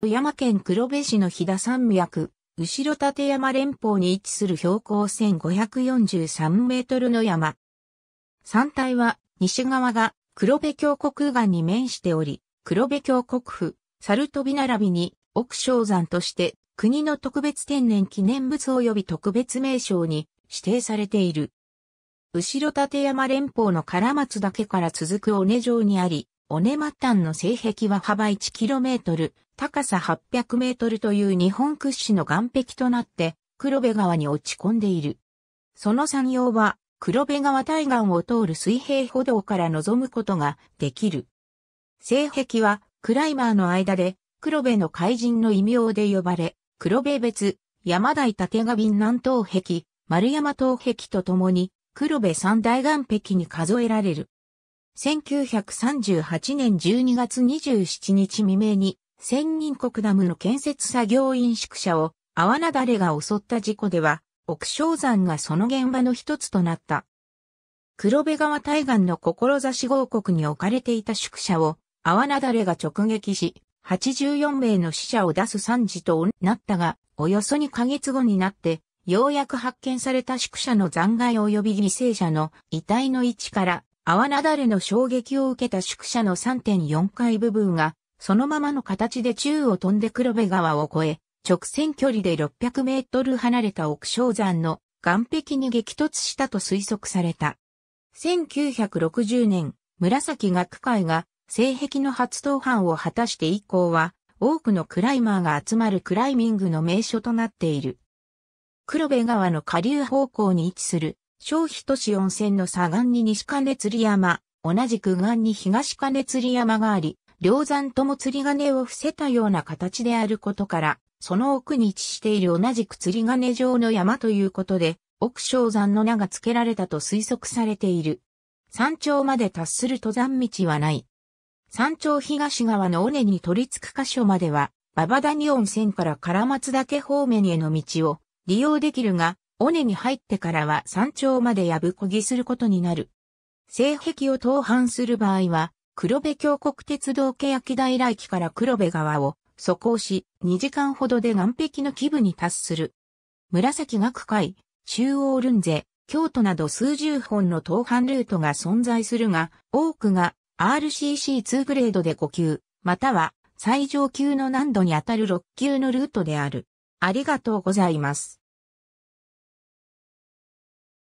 富山県黒部市の飛騨山脈、後ろ立山連峰に位置する標高1543メートルの山。山体は西側が黒部峡谷岸に面しており、黒部峡谷府、猿飛び並びに奥昇山として国の特別天然記念物及び特別名称に指定されている。後ろ立山連峰の唐松岳から続く尾根城にあり、オネマタンの西壁は幅 1km、高さ 800m という日本屈指の岩壁となって、黒部川に落ち込んでいる。その山陽は、黒部川対岸を通る水平歩道から望むことができる。西壁は、クライマーの間で、黒部の怪人の異名で呼ばれ、黒部別、山台縦ヶ、便南東壁、丸山東壁とともに、黒部三大岩壁に数えられる。1938年12月27日未明に、千人国ダムの建設作業員宿舎を、泡なだれが襲った事故では、奥昇山がその現場の一つとなった。黒部川対岸の志号国に置かれていた宿舎を、泡なだれが直撃し、84名の死者を出す惨事となったが、およそ2ヶ月後になって、ようやく発見された宿舎の残骸及び犠牲者の遺体の位置から泡なだれの衝撃を受けた宿舎の3.4階部分が、そのままの形で宙を飛んで黒部川を越え、直線距離で600メートル離れた奥昇山の岸壁に激突したと推測された。1960年、紫学会が性癖の初登板を果たして以降は、多くのクライマーが集まるクライミングの名所となっている。黒部川の下流方向に位置する小日都市温泉の左岸に西金釣山、同じく岸に東金釣山があり、両山とも釣り鐘を伏せたような形であることから、その奥に位置している同じく釣り鐘状の山ということで、奥小山の名が付けられたと推測されている。山頂まで達する登山道はない。山頂東側の尾根に取り付く箇所までは、馬場谷温泉から唐松岳方面への道を利用できるが、尾根に入ってからは山頂までやぶこぎすることになる。西壁を登攀する場合は、黒部峡谷鉄道欅平駅から黒部川を走行し、2時間ほどで岸壁の基部に達する。紫学会、中央ルンゼ、京都など数十本の登攀ルートが存在するが、多くが RCC2 グレードで5級、または最上級の難度にあたる6級のルートである。ありがとうございます。